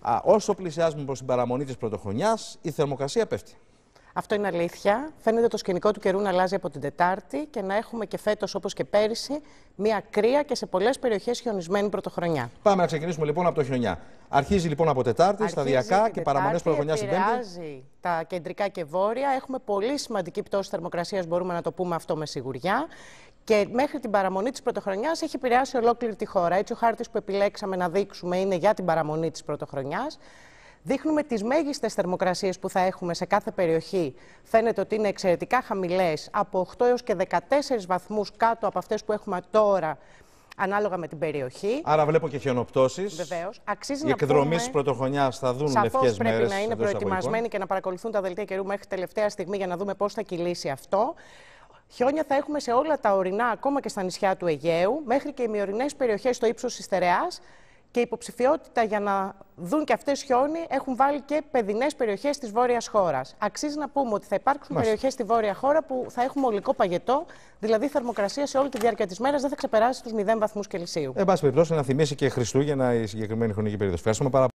α, όσο πλησιάζουμε προς την παραμονή της πρωτοχρονιάς, η θερμοκρασία πέφτει. Αυτό είναι αλήθεια. Φαίνεται το σκηνικό του καιρού να αλλάζει από την Τετάρτη και να έχουμε και φέτος, όπως και πέρυσι, μια κρύα και σε πολλές περιοχές χιονισμένη πρωτοχρονιά. Πάμε να ξεκινήσουμε λοιπόν από το χιονιά. Αρχίζει λοιπόν από Τετάρτη, Αρχίζει σταδιακά και παραμονές πρωτοχρονιάς στην Πέμπτη. τα κεντρικά και βόρεια. Έχουμε πολύ σημαντική πτώση θερμοκρασίας, μπορούμε να το πούμε αυτό με σιγουριά. Και μέχρι την παραμονή της Πρωτοχρονιάς έχει επηρεάσει ολόκληρη τη χώρα. Έτσι, ο χάρτης που επιλέξαμε να δείξουμε είναι για την παραμονή της Πρωτοχρονιάς. Δείχνουμε τις μέγιστες θερμοκρασίες που θα έχουμε σε κάθε περιοχή. Φαίνεται ότι είναι εξαιρετικά χαμηλές, από 8 έως και 14 βαθμούς κάτω από αυτές που έχουμε τώρα, ανάλογα με την περιοχή. Άρα βλέπω και χιονοπτώσεις. Βεβαίως. Αξίζει Οι εκδρομή της πρωτοχρονιάς θα δουν λευκέ μέρε. Πρέπει να είναι προετοιμασμένοι και να παρακολουθούν τα δελτία καιρού μέχρι τελευταία στιγμή για να δούμε πώς θα κυλήσει αυτό. Χιόνια θα έχουμε σε όλα τα ορεινά, ακόμα και στα νησιά του Αιγαίου, μέχρι και οι μειορεινέ περιοχές στο ύψος της θερέα. Και υποψηφιότητα για να δουν και αυτές χιόνι έχουν βάλει και παιδινές περιοχές της βόρειας χώρας. Αξίζει να πούμε ότι θα υπάρξουν περιοχές στη βόρεια χώρα που θα έχουμε ολικό παγετό, δηλαδή θερμοκρασία σε όλη τη διάρκεια της μέρας δεν θα ξεπεράσει τους 0 βαθμούς Κελσίου. Εν πάση περιπτώσει, να θυμίσει και Χριστούγεννα η συγκεκριμένη χρονική περίοδος.